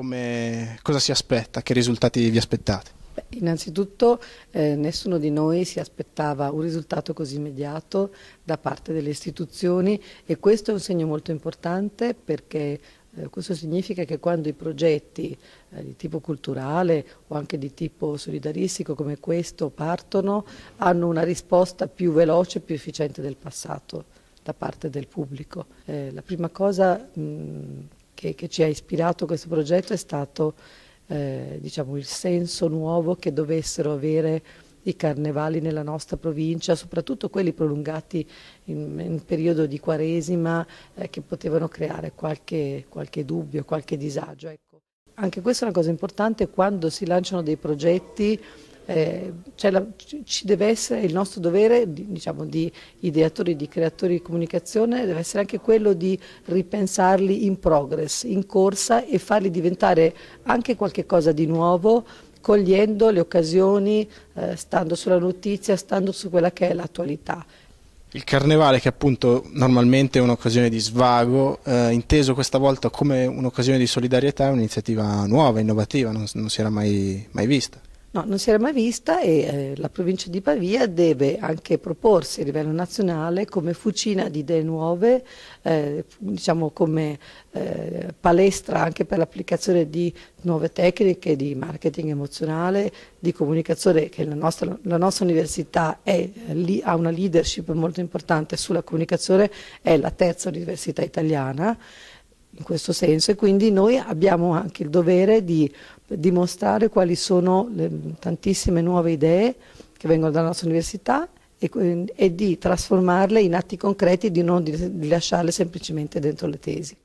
come, cosa si aspetta, che risultati vi aspettate? innanzitutto eh, nessuno di noi si aspettava un risultato così immediato da parte delle istituzioni e questo è un segno molto importante perché eh, questo significa che quando i progetti eh, di tipo culturale o anche di tipo solidaristico come questo partono hanno una risposta più veloce e più efficiente del passato da parte del pubblico. Eh, la prima cosa mh, mm, che, che ci ha ispirato questo progetto è stato eh, diciamo, il senso nuovo che dovessero avere i carnevali nella nostra provincia, soprattutto quelli prolungati in, in periodo di quaresima eh, che potevano creare qualche, qualche dubbio, qualche disagio. Ecco. Anche questa è una cosa importante quando si lanciano dei progetti eh, la, ci deve essere il nostro dovere di, diciamo, di ideatori, di creatori di comunicazione, deve essere anche quello di ripensarli in progress, in corsa e farli diventare anche qualcosa di nuovo cogliendo le occasioni, eh, stando sulla notizia, stando su quella che è l'attualità. Il carnevale che appunto normalmente è un'occasione di svago, eh, inteso questa volta come un'occasione di solidarietà, è un'iniziativa nuova, innovativa, non, non si era mai, mai vista. No, non si era mai vista e eh, la provincia di Pavia deve anche proporsi a livello nazionale come fucina di idee nuove, eh, diciamo come eh, palestra anche per l'applicazione di nuove tecniche di marketing emozionale, di comunicazione, che la nostra, la nostra università è, eh, li, ha una leadership molto importante sulla comunicazione, è la terza università italiana in questo senso e quindi noi abbiamo anche il dovere di dimostrare quali sono le tantissime nuove idee che vengono dalla nostra università e, e di trasformarle in atti concreti e di non di, di lasciarle semplicemente dentro le tesi.